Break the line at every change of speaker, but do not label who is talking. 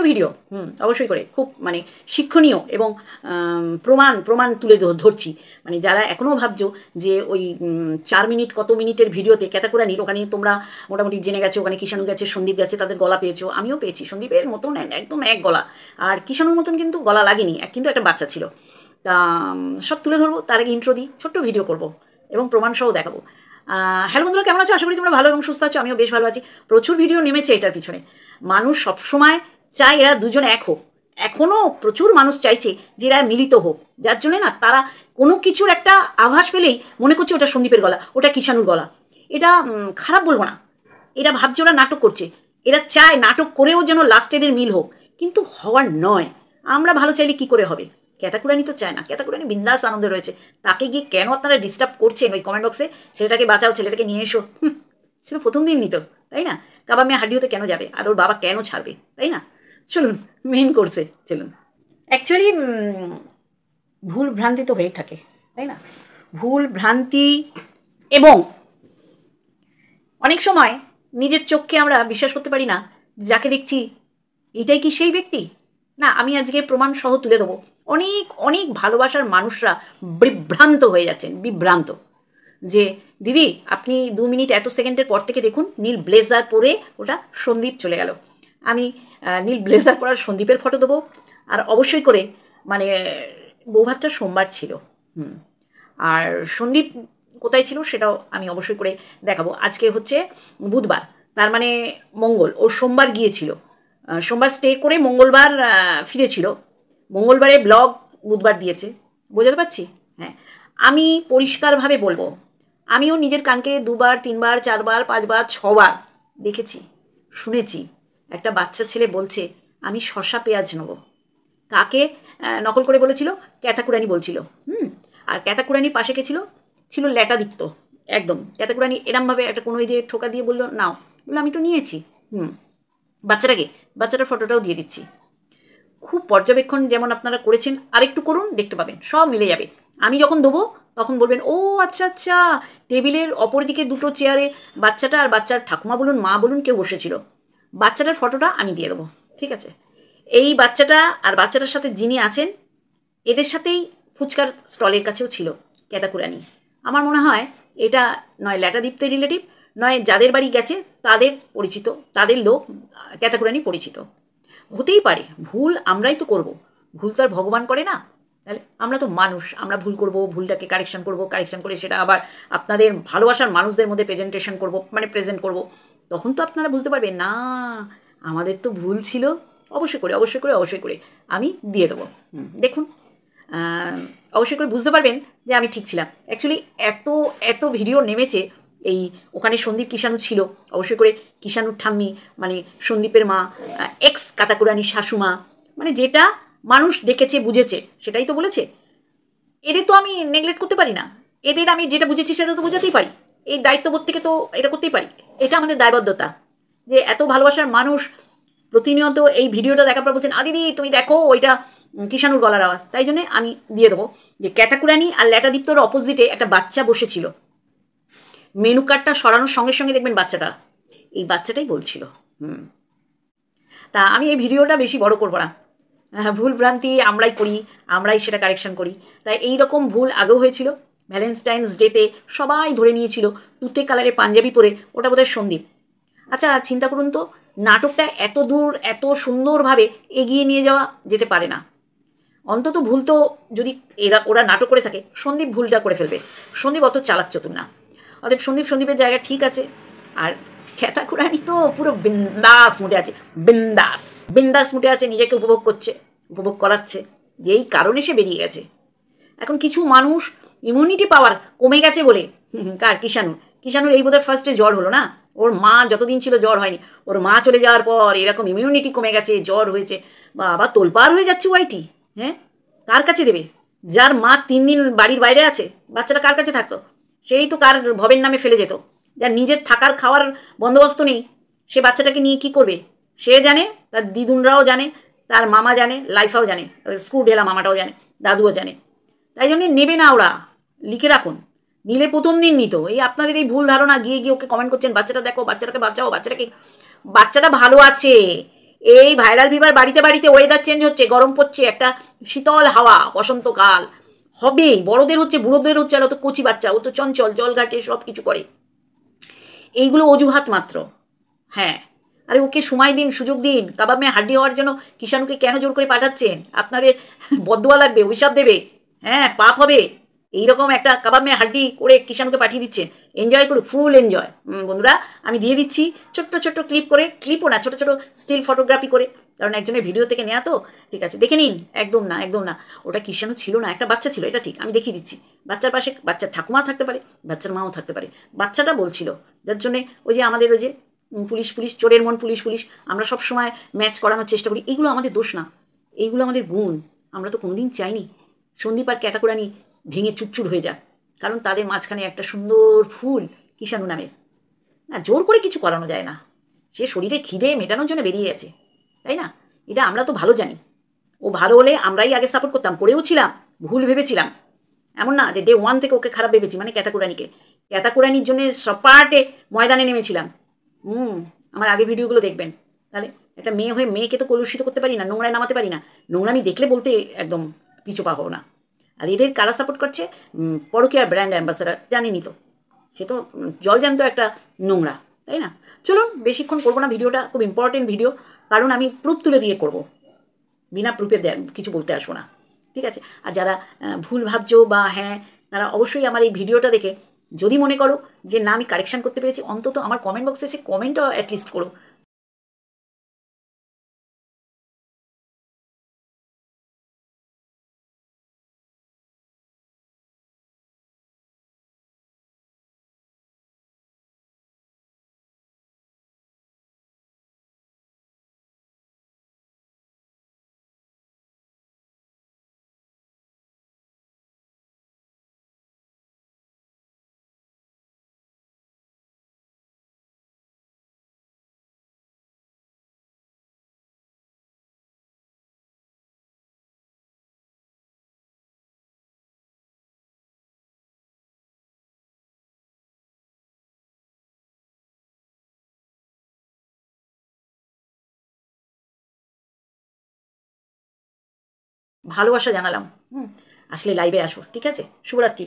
ছোট্ট ভিডিও হুম অবশ্যই করে খুব মানে শিক্ষণীয় এবং প্রমাণ প্রমাণ তুলে ধরছি মানে যারা এখনও ভাবছো যে ওই চার মিনিট কত মিনিটের ভিডিওতে ক্যাটাকুরা নিন ওখানে তোমরা মোটামুটি জেনে গেছো ওখানে কিষাণু গেছে সন্দীপ গেছে তাদের গলা পেয়েছো আমিও পেয়েছি সন্দীপের মতন একদম এক গলা আর কিষাণুর মতন কিন্তু গলা লাগেনি কিন্তু একটা বাচ্চা ছিল তা সব তুলে ধরবো তার আগে ইন্ট্রো দিই ছোট্ট ভিডিও করব এবং প্রমাণসহ দেখাবো হ্যালো বন্ধুরা কেমন আছো আশা করি তোমরা ভালো এবং সুস্থ আছো আমিও বেশ ভালো আছি প্রচুর ভিডিও নেমেছে এটার পিছনে মানুষ সবসময় চাই এরা দুজন এক হোক এখনও প্রচুর মানুষ চাইছে যে এরা মিলিত হোক যার জন্যে না তারা কোনো কিছুর একটা আভাস পেলেই মনে করছে ওটা সন্দীপের গলা ওটা কিষাণুর গলা এটা খারাপ বলবো না এরা ভাবছে ওরা নাটক করছে এরা চায় নাটক করেও যেন লাস্টে এদের মিল হোক কিন্তু হওয়ার নয় আমরা ভালো চাইলে কি করে হবে ক্যাতাকুরানি তো চায় না ক্যাতাকুরানি বিন্দাস আনন্দে রয়েছে তাকে গিয়ে কেন আপনারা ডিস্টার্ব করছেন ওই কমেন্ট বক্সে ছেলেটাকে বাঁচাও ছেলেটাকে নিয়ে এসো সে তো প্রথম দিন নিত তাই না কাবা মেয়ে তো কেন যাবে আর ওর বাবা কেন ছাড়বে তাই না চলুন মেন কোর্সে চলুন অ্যাকচুয়ালি ভুল ভ্রান্তি তো হয়েই থাকে তাই না ভুল ভ্রান্তি এবং অনেক সময় নিজের চোখকে আমরা বিশ্বাস করতে পারি না যাকে দেখছি এটাই কি সেই ব্যক্তি না আমি আজকে প্রমাণ সহ তুলে দেবো অনেক অনেক ভালোবাসার মানুষরা বিভ্রান্ত হয়ে যাচ্ছেন বিভ্রান্ত যে দিদি আপনি দু মিনিট এত সেকেন্ডের পর থেকে দেখুন নীল ব্লেজার পরে ওটা সন্দীপ চলে গেল আমি নীল ব্লেজার পরার সন্দীপের ফটো দেবো আর অবশ্যই করে মানে বৌভাতটা সোমবার ছিল হুম আর সন্দীপ কোথায় ছিল সেটাও আমি অবশ্যই করে দেখাবো আজকে হচ্ছে বুধবার তার মানে মঙ্গল ও সোমবার গিয়েছিল সোমবার স্টে করে মঙ্গলবার ফিরেছিল মঙ্গলবারে ব্লগ বুধবার দিয়েছে বোঝাতে পারছি হ্যাঁ আমি পরিষ্কারভাবে বলবো আমিও নিজের কানকে দুবার তিনবার চারবার পাঁচবার ছবার দেখেছি শুনেছি একটা বাচ্চা ছেলে বলছে আমি শশা পেঁয়াজ নেবো কাকে নকল করে বলেছিল ক্যাথাকুরানি বলছিল হুম আর ক্যাথাকুরানির পাশে কে ছিল ছিল ল্যাটাদিত্য একদম ক্যাথাকুরানি এরমভাবে একটা কোনো ইয়ে দিয়ে ঠোকা দিয়ে বললো নাও বললো আমি তো নিয়েছি হুম বাচ্চাটাকে বাচ্চাটার ফটোটাও দিয়ে দিচ্ছি খুব পর্যবেক্ষণ যেমন আপনারা করেছেন আরেকটু করুন দেখতে পাবেন সব মিলে যাবে আমি যখন দেবো তখন বলবেন ও আচ্ছা আচ্ছা টেবিলের অপর দিকে দুটো চেয়ারে বাচ্চাটা আর বাচ্চার ঠাকুমা বলুন মা বলুন কেউ বসেছিল বাচ্চাটার ফটোটা আমি দিয়ে দেবো ঠিক আছে এই বাচ্চাটা আর বাচ্চাটার সাথে যিনি আছেন এদের সাথেই ফুচকার স্টলের কাছেও ছিল ক্যাতাকুরানি আমার মনে হয় এটা নয় ল্যাটাদীপ্তের রিলেটিভ নয় যাদের বাড়ি গেছে তাদের পরিচিত তাদের লোক ক্যাতাকুরানি পরিচিত হতেই পারে ভুল আমরাই তো করব ভুল তো আর ভগবান করে না তাহলে আমরা তো মানুষ আমরা ভুল করব ভুলটাকে কারেকশান করব কারেকশান করে সেটা আবার আপনাদের ভালোবাসার মানুষদের মধ্যে প্রেজেন্টেশন করব মানে প্রেজেন্ট করব তখন তো আপনারা বুঝতে পারবেন না আমাদের তো ভুল ছিল অবশ্যই করে অবশ্যই করে অবশ্যই করে আমি দিয়ে দেবো দেখুন অবশ্যই করে বুঝতে পারবেন যে আমি ঠিক ছিলাম অ্যাকচুয়ালি এত এত ভিডিও নেমেছে এই ওখানে সন্দীপ কিষাণু ছিল অবশ্যই করে কিষাণুর ঠাম্মি মানে সন্দীপের মা এক্স কাতাকুরানি শাশুমা মানে যেটা মানুষ দেখেছে বুঝেছে সেটাই তো বলেছে এদের তো আমি নেগলেক্ট করতে পারি না এদের আমি যেটা বুঝেছি সেটা তো বোঝাতেই পারি এই দায়িত্ববোধ থেকে তো এটা করতেই পারি এটা আমাদের দায়বদ্ধতা যে এত ভালোবাসার মানুষ প্রতিনিয়ত এই ভিডিওটা দেখার পর বলছেন আদিদি তুমি দেখো ওইটা কিষানুর গলার আওয়াজ তাই জন্যে আমি দিয়ে দেবো যে ক্যাথাকুরানি আর ল্যাটাদিপ্তর অপোজিটে একটা বাচ্চা বসেছিল মেনু কার্ডটা সরানোর সঙ্গে সঙ্গে দেখবেন বাচ্চাটা এই বাচ্চাটাই বলছিল হুম তা আমি এই ভিডিওটা বেশি বড় করবো না হ্যাঁ, ভুল ভ্রান্তি আমরাই করি আমরাই সেটা কারেকশান করি তাই এই রকম ভুল আগেও হয়েছিল ভ্যালেন্টাইন্স ডেতে সবাই ধরে নিয়েছিল তুতে কালারে পাঞ্জাবি পরে ওটা বোধহয় সন্দীপ আচ্ছা চিন্তা করুন তো নাটকটা এত দূর এত সুন্দরভাবে এগিয়ে নিয়ে যাওয়া যেতে পারে না অন্তত ভুল তো যদি এরা ওরা নাটক করে থাকে সন্দীপ ভুলটা করে ফেলবে সন্দীপ অত চালাক চতুর না অতএব সন্দীপ সন্দীপের জায়গা ঠিক আছে আর খেতা খুরানি তো পুরো বিন্দাস মুটে আছে বিন্দাস বিন্দাস মুটে আছে নিজেকে উপভোগ করছে উপভোগ করাচ্ছে যেই কারণে সে বেরিয়ে গেছে এখন কিছু মানুষ ইমিউনিটি পাওয়ার কমে গেছে বলে কার কিষাণুর কিষাণুর এই বোধহয় ফার্স্টে জ্বর হলো না ওর মা যতদিন ছিল জ্বর হয়নি ওর মা চলে যাওয়ার পর এরকম ইমিউনিটি কমে গেছে জ্বর হয়েছে বাবা তোলপার হয়ে যাচ্ছে ওয়াইটি হ্যাঁ কার কাছে দেবে যার মা তিন দিন বাড়ির বাইরে আছে বাচ্চাটা কার কাছে থাকতো সেই তো কার ভবের নামে ফেলে যেত যার নিজের থাকার খাওয়ার বন্দোবস্ত নেই সে বাচ্চাটাকে নিয়ে কি করবে সে জানে তার দিদুনরাও জানে তার মামা জানে লাইফাও জানে স্ক্রু ঢেলা মামাটাও জানে দাদুও জানে তাই জন্যে নেবে না ওরা লিখে রাখুন নিলে প্রথম দিন নিত এই আপনাদের এই ভুল ধারণা গিয়ে গিয়ে ওকে কমেন্ট করছেন বাচ্চাটা দেখো বাচ্চাটাকে বাঁচাও বাচ্চাটাকে বাচ্চাটা ভালো আছে এই ভাইরাল ফিভার বাড়িতে বাড়িতে ওয়েদার চেঞ্জ হচ্ছে গরম পড়ছে একটা শীতল হাওয়া বসন্তকাল হবে বড়দের হচ্ছে বুড়োদের হচ্ছে আর তো কচি বাচ্চা ও তো চঞ্চল জল ঘাটে সব কিছু করে এইগুলো অজুহাত মাত্র হ্যাঁ আরে ওকে সময় দিন সুযোগ দিন কাবাব মেয়ে হাড্ডি হওয়ার জন্য কিষাণকে কেন জোর করে পাঠাচ্ছেন আপনাদের বদুয়া লাগবে হিসাব দেবে হ্যাঁ পাপ হবে এইরকম একটা কাবাব মেয়ে হাড্ডি করে কিষাণকে পাঠিয়ে দিচ্ছেন এনজয় করুক ফুল এনজয় বন্ধুরা আমি দিয়ে দিচ্ছি ছোট্ট ছোট্ট ক্লিপ করে ক্লিপও না ছোটো ছোটো স্টিল ফটোগ্রাফি করে কারণ একজনের ভিডিও থেকে নেওয়া তো ঠিক আছে দেখে নিন একদম না একদম না ওটা কিষাণু ছিল না একটা বাচ্চা ছিল এটা ঠিক আমি দেখিয়ে দিচ্ছি বাচ্চার পাশে বাচ্চার ঠাকুমাও থাকতে পারে বাচ্চার মাও থাকতে পারে বাচ্চাটা বলছিল যার জন্যে ওই যে আমাদের ওই যে পুলিশ পুলিশ চোরের মন পুলিশ পুলিশ আমরা সব সময় ম্যাচ করানোর চেষ্টা করি এগুলো আমাদের দোষ না এইগুলো আমাদের গুণ আমরা তো কোনোদিন চাইনি সন্দীপ আর ক্যাতাকুরানি ভেঙে চুরচুর হয়ে যাক কারণ তাদের মাঝখানে একটা সুন্দর ফুল কিষাণু নামের না জোর করে কিছু করানো যায় না সে শরীরে খিদে মেটানোর জন্য বেরিয়ে গেছে তাই না এটা আমরা তো ভালো জানি ও ভালো হলে আমরাই আগে সাপোর্ট করতাম করেও ছিলাম ভুল ভেবেছিলাম এমন না যে ডে ওয়ান থেকে ওকে খারাপ ভেবেছি মানে ক্যাতাকুরানিকে ক্যাতাকুরানির জন্য সব পার্টে ময়দানে নেমেছিলাম হুম আমার আগের ভিডিওগুলো দেখবেন তাহলে একটা মেয়ে হয়ে মেয়েকে তো কলুষিত করতে পারি না নোংরায় নামাতে পারি না নোংরামি দেখলে বলতে একদম পিছু পা না আর এদের কারা সাপোর্ট করছে পরকিয়ার ব্র্যান্ড অ্যাম্বাসাডার জানেনি তো সে তো জল জ্যান্ত একটা নোংরা তাই না চলুন বেশিক্ষণ করবো না ভিডিওটা খুব ইম্পর্টেন্ট ভিডিও কারণ আমি প্রুফ তুলে দিয়ে করব বিনা প্রুফে কিছু বলতে আসবো না ঠিক আছে আর যারা ভুল ভাবছো বা হ্যাঁ তারা অবশ্যই আমার এই ভিডিওটা দেখে যদি মনে করো যে না আমি কারেকশান করতে পেরেছি অন্তত আমার কমেন্ট বক্সে সে কমেন্টও অ্যাটলিস্ট করো ভালোবাসা জানালাম হুম আসলে লাইভে আসবো ঠিক আছে শুভরাত্রি